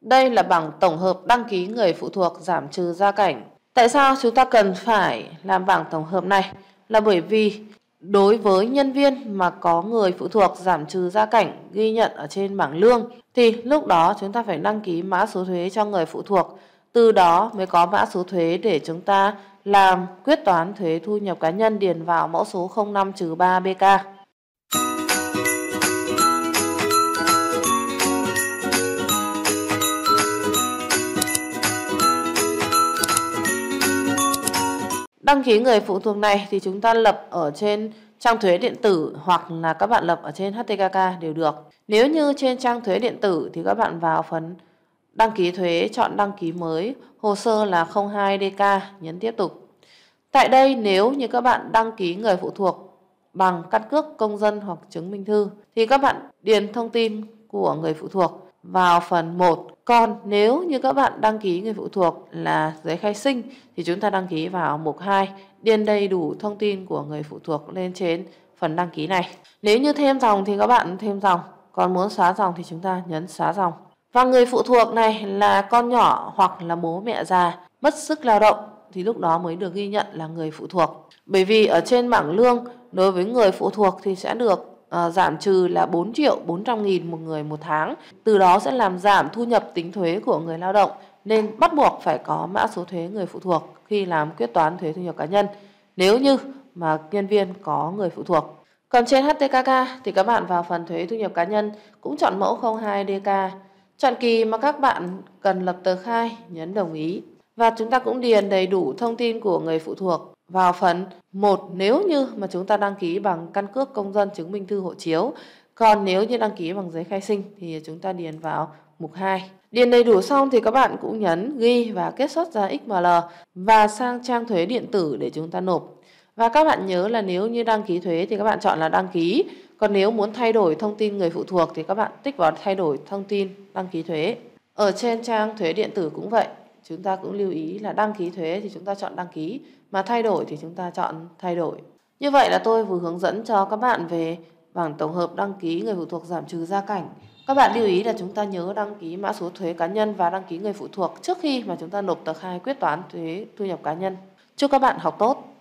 Đây là bảng tổng hợp đăng ký người phụ thuộc giảm trừ gia cảnh. Tại sao chúng ta cần phải làm bảng tổng hợp này? Là bởi vì đối với nhân viên mà có người phụ thuộc giảm trừ gia cảnh ghi nhận ở trên bảng lương thì lúc đó chúng ta phải đăng ký mã số thuế cho người phụ thuộc. Từ đó mới có mã số thuế để chúng ta làm quyết toán thuế thu nhập cá nhân điền vào mẫu số 05-3BK. Đăng ký người phụ thuộc này thì chúng ta lập ở trên trang thuế điện tử hoặc là các bạn lập ở trên HTKK đều được. Nếu như trên trang thuế điện tử thì các bạn vào phần đăng ký thuế, chọn đăng ký mới, hồ sơ là 02DK, nhấn tiếp tục. Tại đây nếu như các bạn đăng ký người phụ thuộc bằng căn cước công dân hoặc chứng minh thư thì các bạn điền thông tin của người phụ thuộc vào phần 1 còn nếu như các bạn đăng ký người phụ thuộc là giấy khai sinh thì chúng ta đăng ký vào mục 2 điền đầy đủ thông tin của người phụ thuộc lên trên phần đăng ký này. Nếu như thêm dòng thì các bạn thêm dòng, còn muốn xóa dòng thì chúng ta nhấn xóa dòng. Và người phụ thuộc này là con nhỏ hoặc là bố mẹ già mất sức lao động thì lúc đó mới được ghi nhận là người phụ thuộc. Bởi vì ở trên bảng lương đối với người phụ thuộc thì sẽ được à, giảm trừ là 4 triệu 400 nghìn một người một tháng. Từ đó sẽ làm giảm thu nhập tính thuế của người lao động nên bắt buộc phải có mã số thuế người phụ thuộc khi làm quyết toán thuế thu nhập cá nhân nếu như mà nhân viên có người phụ thuộc. Còn trên HTKK thì các bạn vào phần thuế thu nhập cá nhân cũng chọn mẫu 02DK. Chọn kỳ mà các bạn cần lập tờ khai, nhấn đồng ý và chúng ta cũng điền đầy đủ thông tin của người phụ thuộc vào phần một nếu như mà chúng ta đăng ký bằng căn cước công dân chứng minh thư hộ chiếu. Còn nếu như đăng ký bằng giấy khai sinh thì chúng ta điền vào mục 2. Điền đầy đủ xong thì các bạn cũng nhấn ghi và kết xuất ra XML và sang trang thuế điện tử để chúng ta nộp. Và các bạn nhớ là nếu như đăng ký thuế thì các bạn chọn là đăng ký. Còn nếu muốn thay đổi thông tin người phụ thuộc thì các bạn tích vào thay đổi thông tin đăng ký thuế. Ở trên trang thuế điện tử cũng vậy chúng ta cũng lưu ý là đăng ký thuế thì chúng ta chọn đăng ký mà thay đổi thì chúng ta chọn thay đổi. Như vậy là tôi vừa hướng dẫn cho các bạn về bảng tổng hợp đăng ký người phụ thuộc giảm trừ gia cảnh. Các bạn lưu ý là chúng ta nhớ đăng ký mã số thuế cá nhân và đăng ký người phụ thuộc trước khi mà chúng ta nộp tờ khai quyết toán thuế thu nhập cá nhân. Chúc các bạn học tốt!